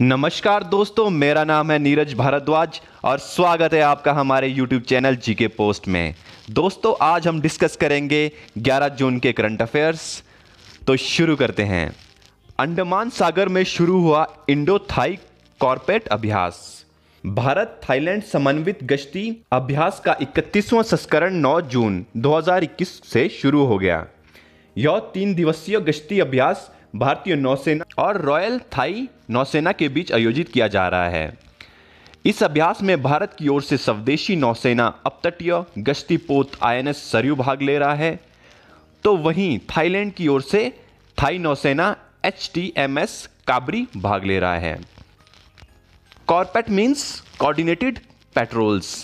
नमस्कार दोस्तों मेरा नाम है नीरज भारद्वाज और स्वागत है आपका हमारे YouTube चैनल जीके पोस्ट में दोस्तों आज हम डिस्कस करेंगे 11 जून के करंट अफेयर्स तो शुरू करते हैं अंडमान सागर में शुरू हुआ इंडो थाई कॉर्पोरेट अभ्यास भारत थाईलैंड समन्वित गश्ती अभ्यास का 31वां संस्करण 9 जून 2021 से शुरू हो गया यह तीन दिवसीय गश्ती अभ्यास भारतीय नौसेना और रॉयल थाई नौसेना के बीच आयोजित किया जा रहा है इस अभ्यास में भारत की ओर से स्वदेशी नौसेना अपतटीय गश्ती पोत आईएनएस सरयू भाग ले रहा है तो वहीं थाईलैंड की ओर से थाई नौसेना एच टी एम एस काबरी भाग ले रहा है CORPAT means coordinated patrols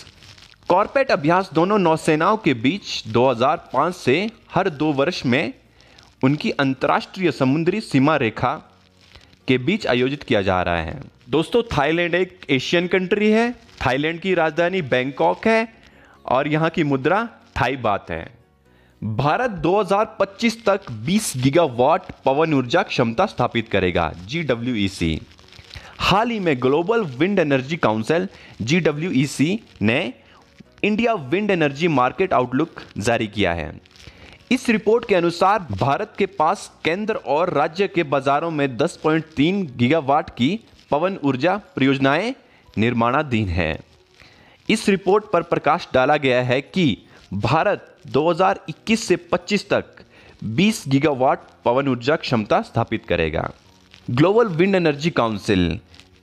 CORPAT अभ्यास दोनों नौसेनाओं के बीच 2005 से हर दो वर्ष में उनकी अंतर्राष्ट्रीय समुद्री सीमा रेखा के बीच आयोजित किया जा रहा है दोस्तों थाईलैंड एक एशियन कंट्री है थाईलैंड की राजधानी बैंकॉक है और यहाँ की मुद्रा थाई बात है भारत 2025 तक 20 गीगावाट पवन ऊर्जा क्षमता स्थापित करेगा जी हाल ही में ग्लोबल विंड एनर्जी काउंसिल जी ने India Wind Energy Market Outlook जारी किया है इस रिपोर्ट के अनुसार भारत के पास केंद्र और राज्य के बाजारों में 10.3 गीगावाट की पवन ऊर्जा परियोजनाएं निर्माणाधीन हैं इस रिपोर्ट पर प्रकाश डाला गया है कि भारत 2021 से 25 तक 20 गीगावाट पवन ऊर्जा क्षमता स्थापित करेगा ग्लोबल विंड एनर्जी काउंसिल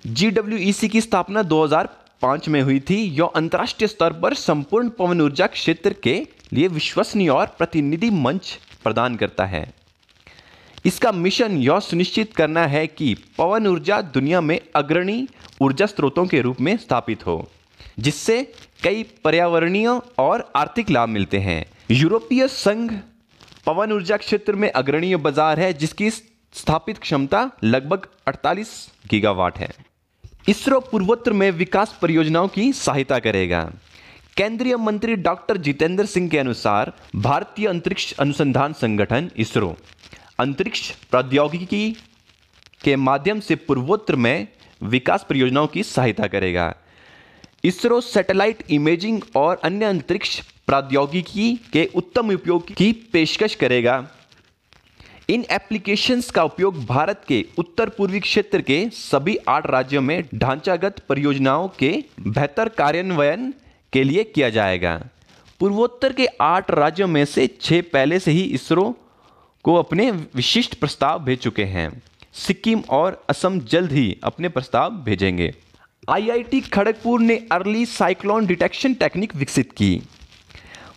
जी की स्थापना 2005 में हुई थी यह अंतर्राष्ट्रीय स्तर पर संपूर्ण पवन ऊर्जा क्षेत्र के लिए विश्वसनीय और प्रतिनिधि मंच प्रदान करता है इसका मिशन यह सुनिश्चित करना है कि पवन ऊर्जा दुनिया में अग्रणी ऊर्जा स्रोतों के रूप में स्थापित हो जिससे कई पर्यावरणीय और आर्थिक लाभ मिलते हैं यूरोपीय संघ पवन ऊर्जा क्षेत्र में अग्रणीय बाजार है जिसकी स्थापित क्षमता लगभग 48 गीगावाट है इसरो पूर्वोत्तर में विकास परियोजनाओं की सहायता करेगा केंद्रीय मंत्री डॉक्टर जितेंद्र सिंह के अनुसार भारतीय अंतरिक्ष अनुसंधान संगठन इसरो अंतरिक्ष प्रौद्योगिकी के माध्यम से पूर्वोत्तर में विकास परियोजनाओं की सहायता करेगा इसरो सैटेलाइट इमेजिंग और अन्य अंतरिक्ष प्रौद्योगिकी के उत्तम उपयोग की पेशकश करेगा इन एप्लीकेशंस का उपयोग भारत के उत्तर पूर्वी क्षेत्र के सभी आठ राज्यों में ढांचागत परियोजनाओं के बेहतर कार्यान्वयन के लिए किया जाएगा पूर्वोत्तर के आठ राज्यों में से छः पहले से ही इसरो को अपने विशिष्ट प्रस्ताव भेज चुके हैं सिक्किम और असम जल्द ही अपने प्रस्ताव भेजेंगे आईआईटी खड़गपुर ने अर्ली साइक्लोन डिटेक्शन टेक्निक विकसित की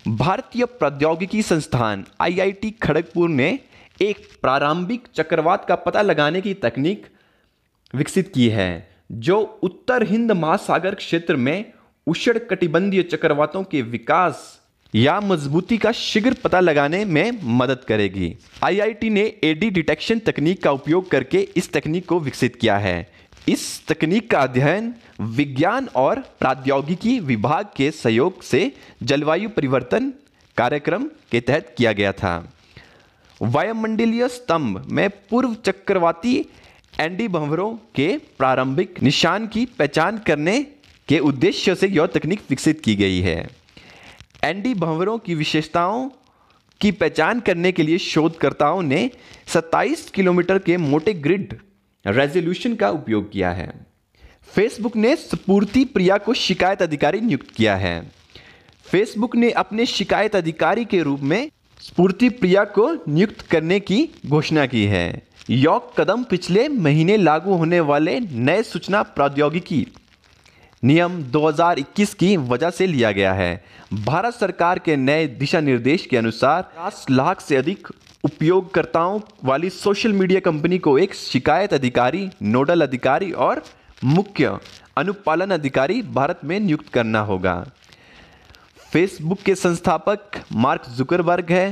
भारतीय प्रौद्योगिकी संस्थान आईआईटी खड़गपुर ने एक प्रारंभिक चक्रवात का पता लगाने की तकनीक विकसित की है जो उत्तर हिंद महासागर क्षेत्र में उष्ण कटिबंधीय चक्रवातों के विकास या मजबूती का शीघ्र पता लगाने में मदद करेगी आईआईटी ने एडी डिटेक्शन तकनीक का उपयोग करके इस तकनीक को विकसित किया है इस तकनीक का अध्ययन विज्ञान और प्रौद्योगिकी विभाग के सहयोग से जलवायु परिवर्तन कार्यक्रम के तहत किया गया था वायुमंडलीय स्तंभ में पूर्व चक्रवाती एंडी भंवरों के प्रारंभिक निशान की पहचान करने के उद्देश्य से यह तकनीक विकसित की गई है एंडी भंवरों की विशेषताओं की पहचान करने के लिए शोधकर्ताओं ने 27 किलोमीटर के मोटे ग्रिड रेजोल्यूशन का उपयोग किया है फेसबुक ने स्पूर्ति प्रिया को शिकायत अधिकारी नियुक्त किया है फेसबुक ने अपने शिकायत अधिकारी के रूप में स्पूर्ति प्रिया को नियुक्त करने की घोषणा की है यह कदम पिछले महीने लागू होने वाले नए सूचना प्रौद्योगिकी नियम 2021 की वजह से लिया गया है भारत सरकार के नए दिशा निर्देश के अनुसार पचास लाख से अधिक उपयोगकर्ताओं वाली सोशल मीडिया कंपनी को एक शिकायत अधिकारी नोडल अधिकारी और मुख्य अनुपालन अधिकारी भारत में नियुक्त करना होगा फेसबुक के संस्थापक मार्क जुकरबर्ग है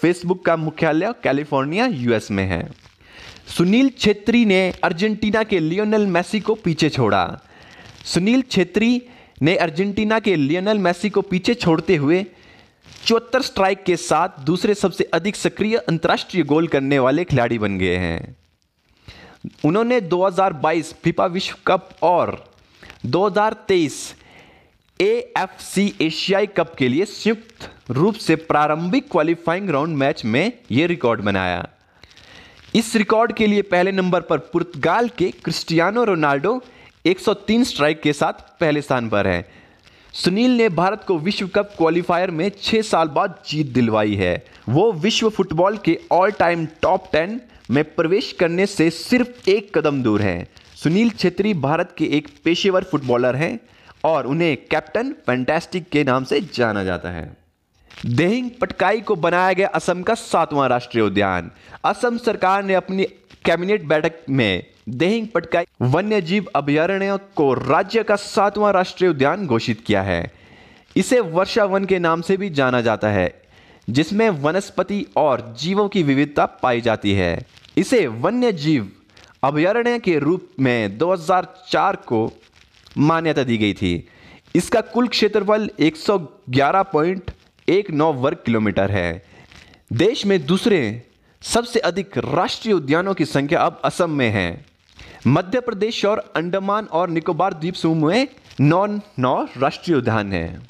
फेसबुक का मुख्यालय कैलिफोर्निया यूएस में है सुनील छेत्री ने अर्जेंटीना के लियोनल मेसी को पीछे छोड़ा सुनील छेत्री ने अर्जेंटीना के लियोनल मेसी को पीछे छोड़ते हुए चौहत्तर स्ट्राइक के साथ दूसरे सबसे अधिक सक्रिय अंतर्राष्ट्रीय गोल करने वाले खिलाड़ी बन गए हैं उन्होंने 2022 फीफा विश्व कप और 2023 एएफसी एशियाई कप के लिए संयुक्त रूप से प्रारंभिक क्वालिफाइंग राउंड मैच में ये रिकॉर्ड बनाया इस रिकॉर्ड के लिए पहले नंबर पर पुर्तगाल के क्रिस्टियानो रोनाल्डो 103 स्ट्राइक के साथ पहले स्थान पर है सुनील ने भारत को विश्व कप क्वालिफायर में छह साल बाद जीत दिलवाई है वो विश्व फुटबॉल के ऑल टाइम टॉप टेन में प्रवेश करने से सिर्फ एक कदम दूर हैं सुनील छेत्री भारत के एक पेशेवर फुटबॉलर हैं और उन्हें कैप्टन फैंटेस्टिक के नाम से जाना जाता है देहिंग पटकाई को बनाया गया असम का सातवां राष्ट्रीय उद्यान असम सरकार ने अपनी कैबिनेट बैठक में देहिंग पटकाई वन्य जीव अभ्यारण्य को राज्य का सातवां राष्ट्रीय उद्यान घोषित किया है इसे वर्षा वन के नाम से भी जाना जाता है जिसमें वनस्पति और जीवों की विविधता पाई जाती है इसे वन्य जीव अभ्यारण्य के रूप में 2004 को मान्यता दी गई थी इसका कुल क्षेत्रफल 111.19 वर्ग किलोमीटर है देश में दूसरे सबसे अधिक राष्ट्रीय उद्यानों की संख्या अब असम में है मध्य प्रदेश और अंडमान और निकोबार द्वीप समूह में नौ नौ राष्ट्रीय उद्यान है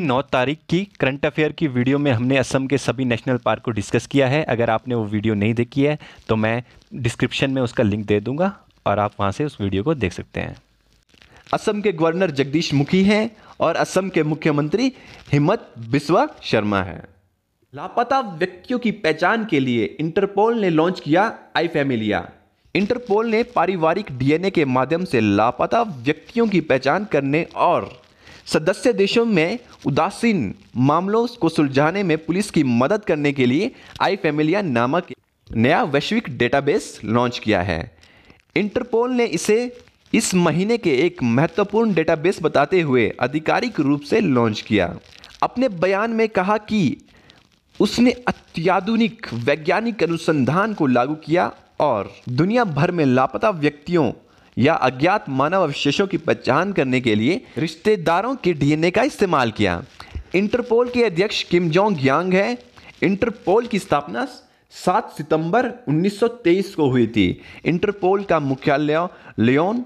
नौ तारीख की करंट अफेयर की वीडियो में हमने असम के सभी नेशनल पार्क को डिस्कस किया है अगर आपने वो वीडियो नहीं देखी है तो मैं डिस्क्रिप्शन में उसका लिंक दे दूंगा और आप वहां से उस वीडियो को देख सकते हैं असम के गवर्नर जगदीश मुखी हैं और असम के मुख्यमंत्री हिम्मत बिस्वा शर्मा हैं लापता व्यक्तियों की पहचान के लिए इंटरपोल ने लॉन्च किया आई फैमिलिया इंटरपोल ने पारिवारिक डीएनए के माध्यम से लापता व्यक्तियों की पहचान करने और सदस्य देशों में उदासीन मामलों को सुलझाने में पुलिस की मदद करने के लिए आई फैमिलिया नामक नया वैश्विक डेटाबेस लॉन्च किया है इंटरपोल ने इसे इस महीने के एक महत्वपूर्ण डेटाबेस बताते हुए आधिकारिक रूप से लॉन्च किया अपने बयान में कहा कि उसने अत्याधुनिक वैज्ञानिक अनुसंधान को लागू किया और दुनिया भर में लापता व्यक्तियों या अज्ञात मानव अवशेषों की पहचान करने के लिए रिश्तेदारों के डीएनए का इस्तेमाल किया इंटरपोल के अध्यक्ष किम जोंग यांग है इंटरपोल की स्थापना 7 सितंबर 1923 को हुई थी इंटरपोल का मुख्यालय लियोन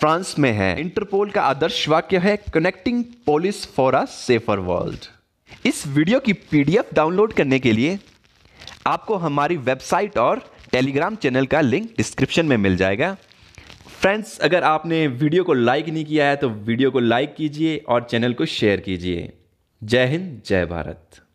फ्रांस में है इंटरपोल का आदर्श वाक्य है connecting police for a safer world इस वीडियो की पीडीएफ डाउनलोड करने के लिए आपको हमारी वेबसाइट और टेलीग्राम चैनल का लिंक डिस्क्रिप्शन में मिल जाएगा फ्रेंड्स अगर आपने वीडियो को लाइक नहीं किया है तो वीडियो को लाइक कीजिए और चैनल को शेयर कीजिए जय हिंद जय भारत